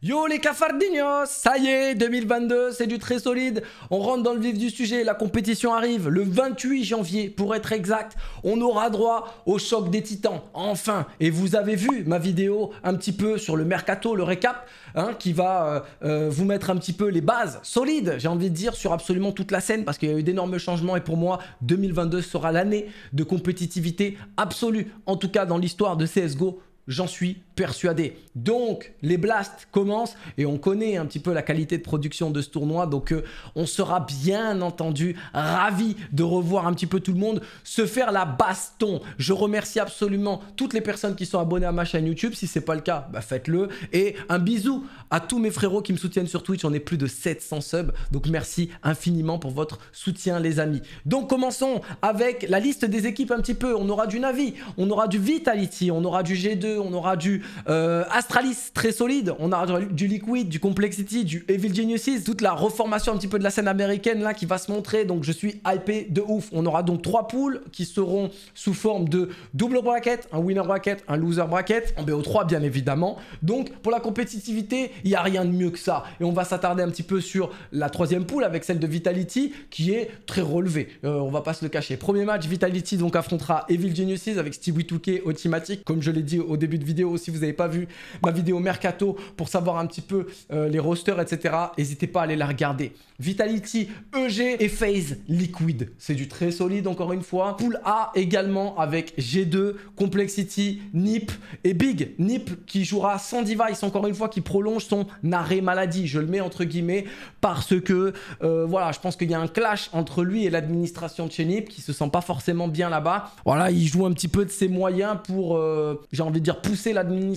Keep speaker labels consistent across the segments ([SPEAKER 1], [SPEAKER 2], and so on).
[SPEAKER 1] Yo les cafardinos, ça y est, 2022, c'est du très solide. On rentre dans le vif du sujet, la compétition arrive le 28 janvier pour être exact. On aura droit au choc des titans, enfin. Et vous avez vu ma vidéo un petit peu sur le mercato, le récap, hein, qui va euh, euh, vous mettre un petit peu les bases solides, j'ai envie de dire, sur absolument toute la scène, parce qu'il y a eu d'énormes changements. Et pour moi, 2022 sera l'année de compétitivité absolue, en tout cas dans l'histoire de CSGO. J'en suis persuadé. Donc les blasts commencent et on connaît un petit peu la qualité de production de ce tournoi. Donc euh, on sera bien entendu ravi de revoir un petit peu tout le monde se faire la baston. Je remercie absolument toutes les personnes qui sont abonnées à ma chaîne YouTube. Si ce n'est pas le cas, bah, faites-le. Et un bisou à tous mes frérots qui me soutiennent sur Twitch. On est plus de 700 subs. Donc merci infiniment pour votre soutien les amis. Donc commençons avec la liste des équipes un petit peu. On aura du Navi, on aura du Vitality, on aura du G2, on aura du euh, Astralis, très solide. On aura du Liquid, du Complexity, du Evil Geniuses, toute la reformation un petit peu de la scène américaine là qui va se montrer. Donc je suis hypé de ouf. On aura donc trois poules qui seront sous forme de double bracket, un winner bracket, un loser bracket, en BO3 bien évidemment. Donc pour la compétitivité, il n'y a rien de mieux que ça. Et on va s'attarder un petit peu sur la troisième poule avec celle de Vitality qui est très relevée. Euh, on va pas se le cacher. Premier match, Vitality donc affrontera Evil Geniuses avec steve 2K Comme je l'ai dit au début de vidéo, si vous vous n'avez pas vu ma vidéo Mercato pour savoir un petit peu euh, les rosters, etc., n'hésitez pas à aller la regarder. Vitality, EG et Phase Liquid. C'est du très solide encore une fois. Pool A également avec G2, Complexity, NIP et Big. NIP qui jouera sans device encore une fois, qui prolonge son arrêt maladie. Je le mets entre guillemets parce que euh, voilà, je pense qu'il y a un clash entre lui et l'administration de chez NIP qui se sent pas forcément bien là-bas. Voilà, il joue un petit peu de ses moyens pour, euh, j'ai envie de dire, pousser l'administration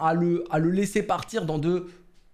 [SPEAKER 1] à le, à le laisser partir dans de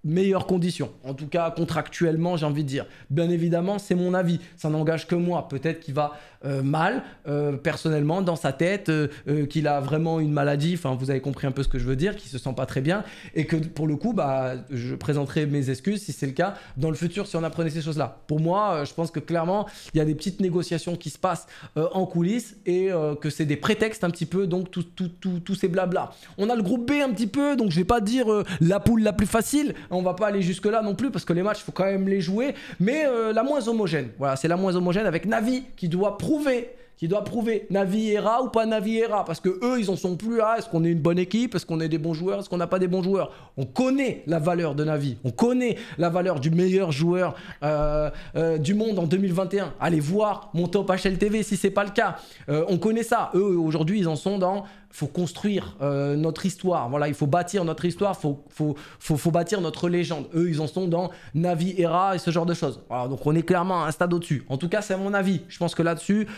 [SPEAKER 1] meilleures conditions. En tout cas, contractuellement, j'ai envie de dire. Bien évidemment, c'est mon avis. Ça n'engage que moi. Peut-être qu'il va euh, mal, euh, personnellement, dans sa tête, euh, qu'il a vraiment une maladie. Enfin, vous avez compris un peu ce que je veux dire, qu'il se sent pas très bien. Et que pour le coup, bah, je présenterai mes excuses si c'est le cas dans le futur si on apprenait ces choses-là. Pour moi, je pense que clairement, il y a des petites négociations qui se passent en coulisses et que c'est des prétextes un petit peu, donc tous tout, tout, tout, ces blabla. On a le groupe B un petit peu, donc je vais pas dire la poule la plus facile. On va pas aller jusque là non plus parce que les matchs, faut quand même les jouer. Mais euh, la moins homogène. Voilà, c'est la moins homogène avec Navi qui doit prouver qui doit prouver Naviera ou pas Naviera. Parce que eux, ils en sont plus à est-ce qu'on est une bonne équipe, est-ce qu'on est des bons joueurs, est-ce qu'on n'a pas des bons joueurs. On connaît la valeur de Navi, on connaît la valeur du meilleur joueur euh, euh, du monde en 2021. Allez voir mon top HLTV si c'est pas le cas. Euh, on connaît ça. Eux, aujourd'hui, ils en sont dans faut construire notre histoire. Voilà, il faut bâtir notre histoire, faut, faut, faut, bâtir notre légende. Eux, ils en sont dans Navi, Era et ce genre de choses. Voilà, donc on est clairement à un stade au-dessus. En tout cas, c'est mon avis. Je pense que là-dessus,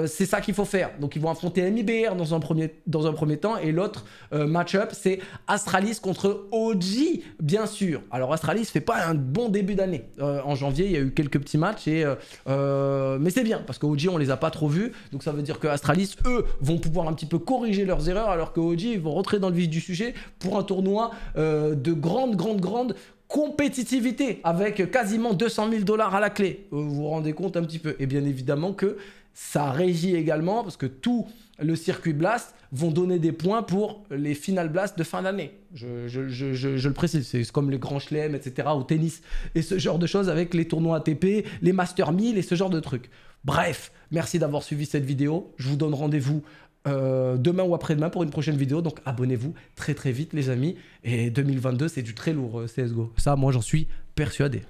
[SPEAKER 1] euh, c'est ça qu'il faut faire. Donc ils vont affronter MIBR dans un premier, dans un premier temps et l'autre euh, match-up c'est Astralis contre OG bien sûr. Alors Astralis fait pas un bon début d'année. Euh, en janvier il y a eu quelques petits matchs mais c'est bien parce que OG on les a pas trop vus donc ça veut dire que eux vont pouvoir un petit peu corriger leurs erreurs alors que OG ils vont rentrer dans le vif du sujet pour un tournoi de grande grande grande compétitivité avec quasiment 200 000 dollars à la clé. Vous vous rendez compte un petit peu. Et bien évidemment que ça régit également, parce que tout le circuit Blast vont donner des points pour les finales Blast de fin d'année. Je, je, je, je, le précise, c'est comme les grands chelems, etc., au tennis, et ce genre de choses avec les tournois ATP, les Master 1000 et ce genre de trucs. Bref, merci d'avoir suivi cette vidéo. Je vous donne rendez-vous euh, demain ou après-demain pour une prochaine vidéo. Donc abonnez-vous très très vite les amis. Et 2022, c'est du très lourd euh, CSGO. Ça, moi, j'en suis persuadé.